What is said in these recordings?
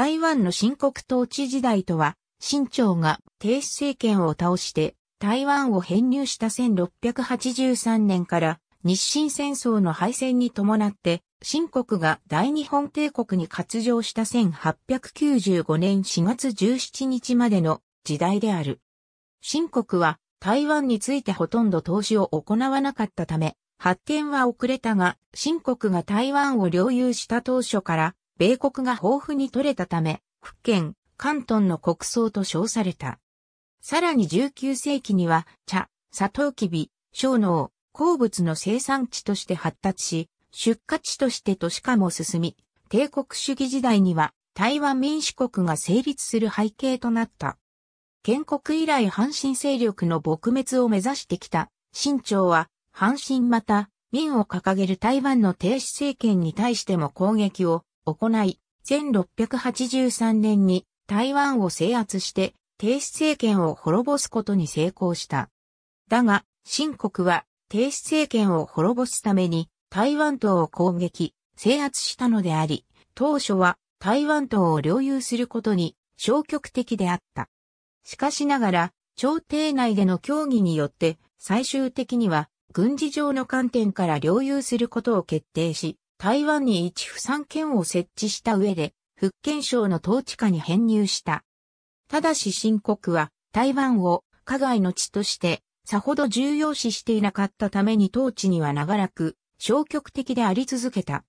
台湾の新国統治時代とは、清朝が停止政権を倒して台湾を編入した1683年から日清戦争の敗戦に伴って新国が大日本帝国に割譲した1895年4月17日までの時代である。新国は台湾についてほとんど投資を行わなかったため、発展は遅れたが、新国が台湾を領有した当初から米国が豊富に取れたため、福建、関東の国葬と称された。さらに19世紀には、茶、サトウキビ、小脳、鉱物の生産地として発達し、出荷地として都市化も進み、帝国主義時代には台湾民主国が成立する背景となった。建国以来阪神勢力の撲滅を目指してきた、新朝は、阪神また、民を掲げる台湾の停止政権に対しても攻撃を行い、1683年に台湾を制圧して、帝止政権を滅ぼすことに成功した。だが、清国は帝止政権を滅ぼすために台湾島を攻撃、制圧したのであり、当初は台湾島を領有することに消極的であった。しかしながら、朝廷内での協議によって最終的には軍事上の観点から領有することを決定し、台湾に一府三県を設置した上で、福建省の統治下に編入した。ただし新国は台湾を加害の地としてさほど重要視していなかったために統治には長らく消極的であり続けた。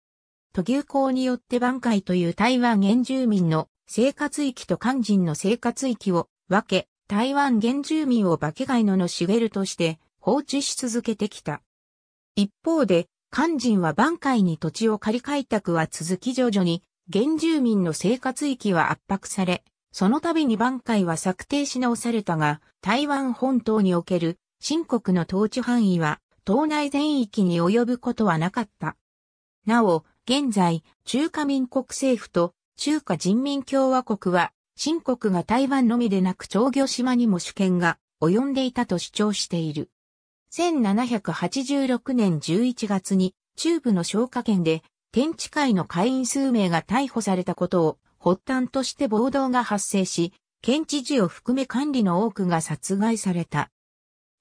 都牛港によって万海という台湾原住民の生活域と肝心の生活域を分け、台湾原住民を化け貝野のしげるとして放置し続けてきた。一方で、肝心は挽回に土地を借り開拓は続き徐々に、原住民の生活域は圧迫され、その度に挽回は策定し直されたが、台湾本島における、新国の統治範囲は、島内全域に及ぶことはなかった。なお、現在、中華民国政府と中華人民共和国は、新国が台湾のみでなく長魚島にも主権が及んでいたと主張している。1786年11月に中部の消火県で天地会の会員数名が逮捕されたことを発端として暴動が発生し、県知事を含め管理の多くが殺害された。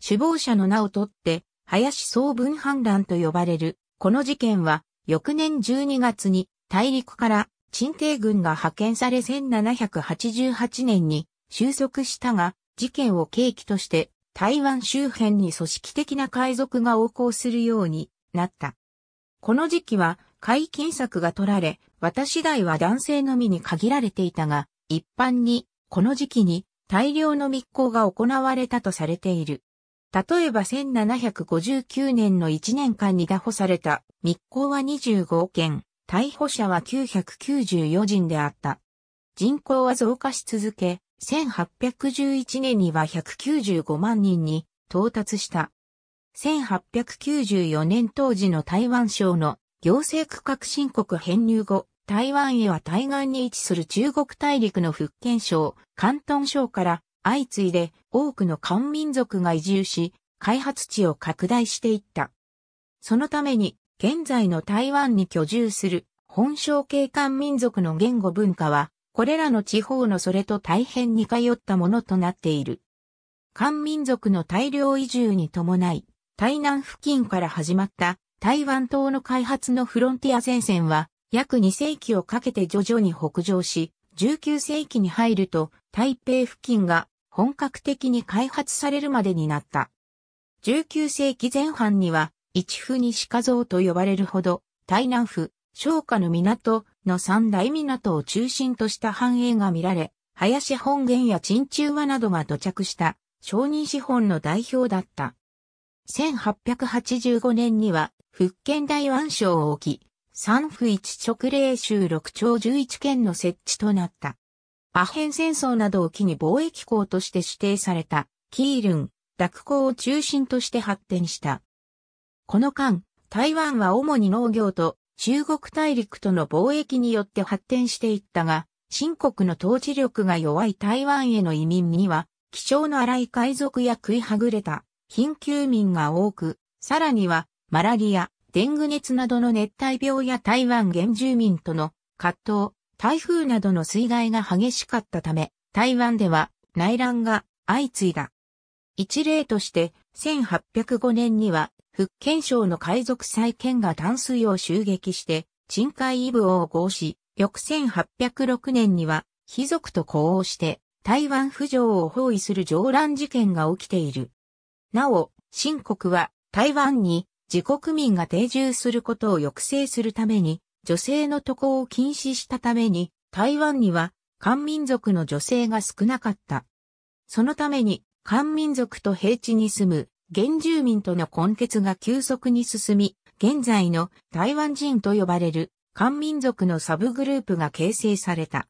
首謀者の名を取って、林総分反乱と呼ばれる、この事件は、翌年12月に大陸から鎮定軍が派遣され1788年に収束したが、事件を契機として台湾周辺に組織的な海賊が横行するようになった。この時期は解禁策が取られ、私代は男性のみに限られていたが、一般にこの時期に大量の密航が行われたとされている。例えば1759年の1年間に拿捕された密航は25件、逮捕者は994人であった。人口は増加し続け、1811年には195万人に到達した。1894年当時の台湾省の行政区画申告編入後、台湾へは対岸に位置する中国大陸の福建省、広東省から相次いで多くの漢民族が移住し、開発地を拡大していった。そのために、現在の台湾に居住する本省系漢民族の言語文化はこれらの地方のそれと大変似通ったものとなっている。漢民族の大量移住に伴い、台南付近から始まった台湾島の開発のフロンティア戦線は約2世紀をかけて徐々に北上し、19世紀に入ると台北付近が本格的に開発されるまでになった。19世紀前半には一府西華像と呼ばれるほど台南府、昭家の港、の三大港を中心とした繁栄が見られ、林本源や陳中和などが土着した商人資本の代表だった。1885年には福建大湾省を置き、三府一直令州六町十一県の設置となった。アヘン戦争などを機に貿易港として指定された、キールン、落港を中心として発展した。この間、台湾は主に農業と中国大陸との貿易によって発展していったが、新国の統治力が弱い台湾への移民には、気性の荒い海賊や食いはぐれた貧窮民が多く、さらにはマラリア、デング熱などの熱帯病や台湾原住民との葛藤、台風などの水害が激しかったため、台湾では内乱が相次いだ。一例として1805年には福建省の海賊再建が淡水を襲撃して、鎮海イブを合し、翌1806年には、貴族と呼応して、台湾浮上を包囲する上乱事件が起きている。なお、新国は台湾に自国民が定住することを抑制するために、女性の渡航を禁止したために、台湾には漢民族の女性が少なかった。そのために、漢民族と平地に住む原住民との根結が急速に進み、現在の台湾人と呼ばれる漢民族のサブグループが形成された。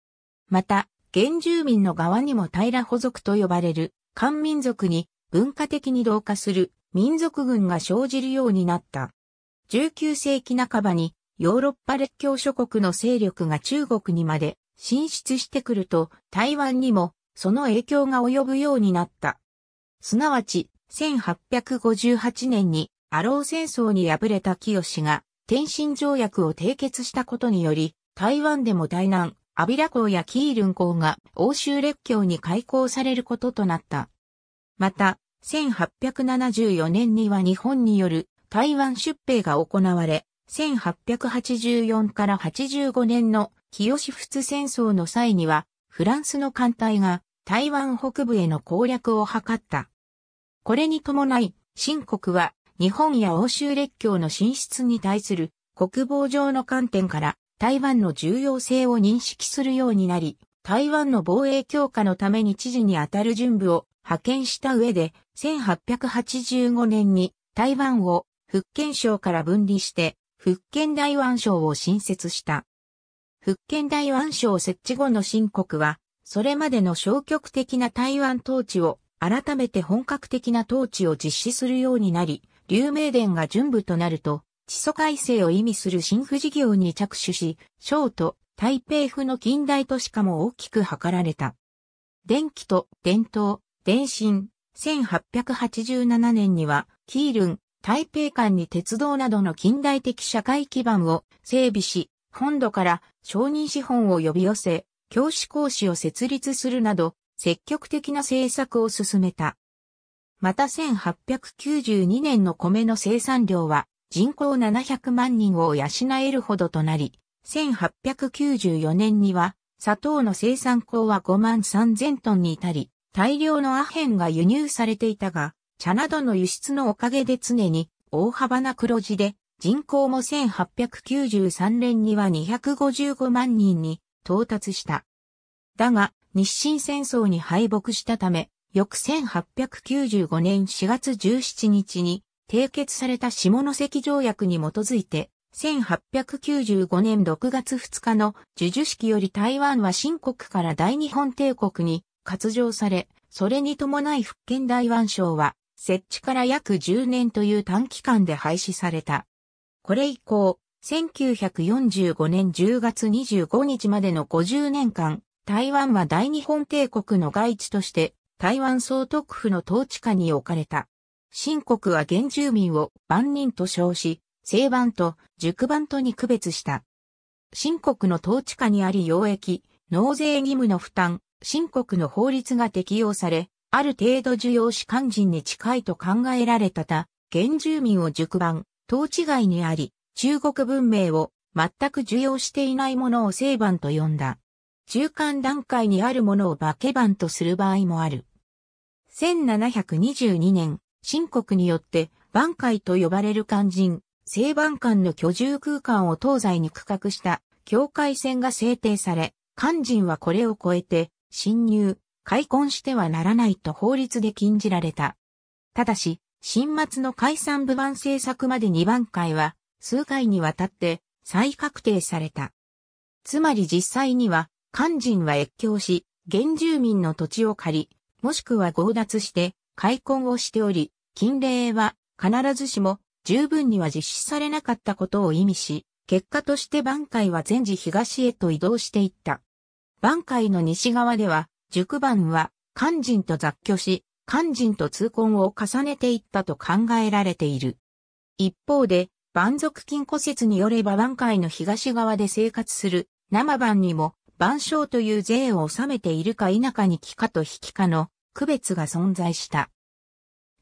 また、原住民の側にも平補族と呼ばれる漢民族に文化的に同化する民族群が生じるようになった。19世紀半ばにヨーロッパ列強諸国の勢力が中国にまで進出してくると台湾にもその影響が及ぶようになった。すなわち1858年にアロー戦争に敗れた清が天津条約を締結したことにより、台湾でも台南、アビラ港やキールン港が欧州列強に開港されることとなった。また、1874年には日本による台湾出兵が行われ、1884から85年の清仏戦争の際には、フランスの艦隊が台湾北部への攻略を図った。これに伴い、新国は日本や欧州列強の進出に対する国防上の観点から台湾の重要性を認識するようになり、台湾の防衛強化のために知事にあたる準部を派遣した上で、1885年に台湾を福建省から分離して、福建台湾省を新設した。福建台湾省設置後の新国は、それまでの消極的な台湾統治を改めて本格的な統治を実施するようになり、流明殿が準部となると、地租改正を意味する新富事業に着手し、省と台北府の近代都市化も大きく図られた。電気と伝統、電信、1887年には、キールン、台北間に鉄道などの近代的社会基盤を整備し、本土から承認資本を呼び寄せ、教師講師を設立するなど、積極的な政策を進めた。また1892年の米の生産量は人口700万人を養えるほどとなり、1894年には砂糖の生産口は5万3000トンに至り、大量のアヘンが輸入されていたが、茶などの輸出のおかげで常に大幅な黒字で、人口も1893年には255万人に到達した。だが、日清戦争に敗北したため、翌1895年4月17日に締結された下関条約に基づいて、1895年6月2日の授受式より台湾は新国から大日本帝国に割譲され、それに伴い福建大湾省は設置から約10年という短期間で廃止された。これ以降、1945年10月25日までの50年間、台湾は大日本帝国の外地として台湾総督府の統治下に置かれた。新国は原住民を万人と称し、成番と熟番とに区別した。新国の統治下にあり要役、納税義務の負担、新国の法律が適用され、ある程度需要士官人に近いと考えられたた、原住民を熟番、統治外にあり、中国文明を全く受容していないものを成番と呼んだ。中間段階にあるものをバケバンとする場合もある。1722年、新国によって、番海と呼ばれる肝心、西番間の居住空間を東西に区画した境界線が制定され、肝心はこれを超えて、侵入、開墾してはならないと法律で禁じられた。ただし、新末の解散部番政策まで2番会は、数回にわたって再確定された。つまり実際には、肝心は越境し、原住民の土地を借り、もしくは強奪して、開墾をしており、禁令は必ずしも十分には実施されなかったことを意味し、結果として挽回は全治東へと移動していった。挽回の西側では、熟番は肝心と雑居し、肝心と痛恨を重ねていったと考えられている。一方で、蛮族金古説によれば挽回の東側で生活する生番にも万象という税を納めているか否かに帰化と非帰化の区別が存在した。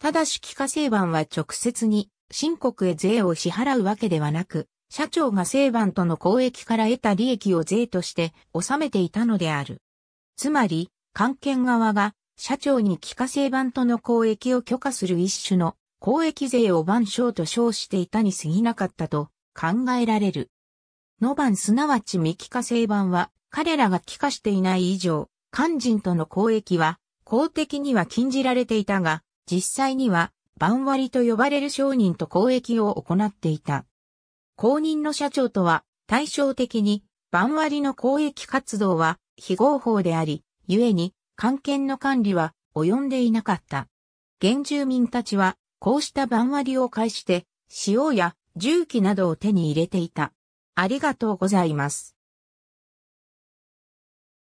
ただし帰化成番は直接に新国へ税を支払うわけではなく、社長が成番との交易から得た利益を税として納めていたのである。つまり、関係側が社長に帰化成番との交易を許可する一種の交易税を万象と称していたに過ぎなかったと考えられる。野番すなわち未帰化成番は彼らが帰化していない以上、肝心との交易は公的には禁じられていたが、実際には、番割と呼ばれる商人と交易を行っていた。公認の社長とは、対照的に、番割の交易活動は非合法であり、故に、関係の管理は及んでいなかった。原住民たちは、こうした番割を介して、塩や重機などを手に入れていた。ありがとうございます。